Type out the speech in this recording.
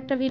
একটা ভিডিও